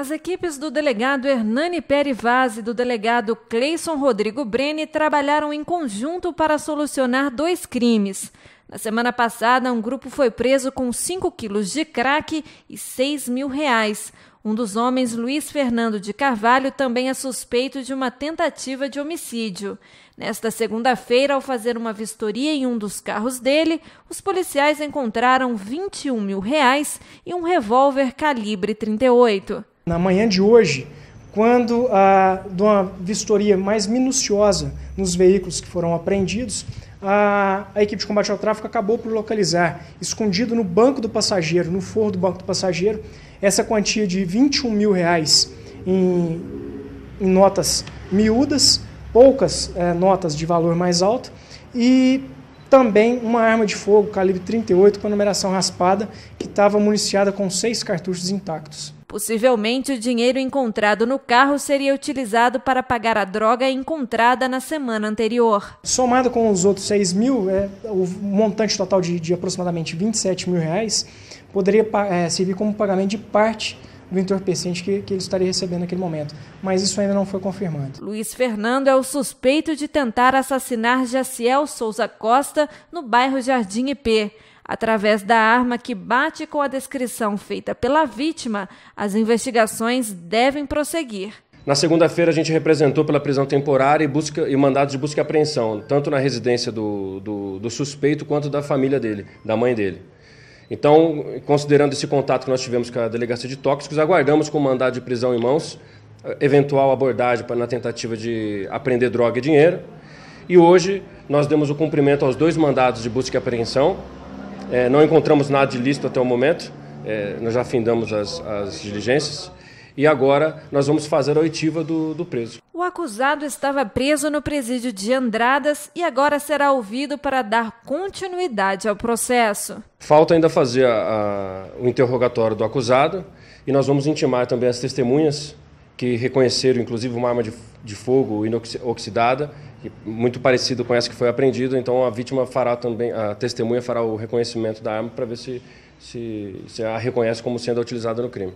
As equipes do delegado Hernani Peri Vaz e do delegado Cleison Rodrigo Brene trabalharam em conjunto para solucionar dois crimes. Na semana passada, um grupo foi preso com 5 quilos de crack e 6 mil reais. Um dos homens, Luiz Fernando de Carvalho, também é suspeito de uma tentativa de homicídio. Nesta segunda-feira, ao fazer uma vistoria em um dos carros dele, os policiais encontraram 21 mil reais e um revólver calibre 38. Na manhã de hoje, quando a, de uma vistoria mais minuciosa nos veículos que foram apreendidos, a, a, equipe de combate ao tráfico acabou por localizar, escondido no banco do passageiro, no forro do banco do passageiro, essa quantia de 21 mil reais em, em notas miúdas, poucas é, notas de valor mais alto, e também uma arma de fogo calibre 38 com a numeração raspada, que estava municiada com seis cartuchos intactos. Possivelmente, o dinheiro encontrado no carro seria utilizado para pagar a droga encontrada na semana anterior. Somado com os outros 6 mil, é, o montante total de, de, aproximadamente 27 mil reais poderia é, servir como pagamento de parte do entorpecente que, que ele estaria recebendo naquele momento. Mas isso ainda não foi confirmado. Luiz Fernando é o suspeito de tentar assassinar Jaciel Souza Costa no bairro Jardim IP. Através da arma que bate com a descrição feita pela vítima, as investigações devem prosseguir. Na segunda-feira, a gente representou pela prisão temporária e, busca, e mandados de busca e apreensão, tanto na residência do, do, do suspeito quanto da família dele, da mãe dele. Então, considerando esse contato que nós tivemos com a delegacia de tóxicos, aguardamos com o mandado de prisão em mãos, eh, eventual abordagem na tentativa de apreender droga e dinheiro. E hoje nós demos o cumprimento aos dois mandados de busca e apreensão, é, não encontramos nada de lícito até o momento, é, nós já findamos as, as diligências e agora nós vamos fazer a oitiva do, do, preso. O acusado estava preso no presídio de Andradas e agora será ouvido para dar continuidade ao processo. Falta ainda fazer a, a, o interrogatório do acusado e nós vamos intimar também as testemunhas que reconheceram, inclusive, uma arma de, de fogo inoxidada, muito parecido com essa que foi apreendida. Então, a vítima fará também, a testemunha fará o reconhecimento da arma para ver se, se, se a reconhece como sendo utilizada no crime.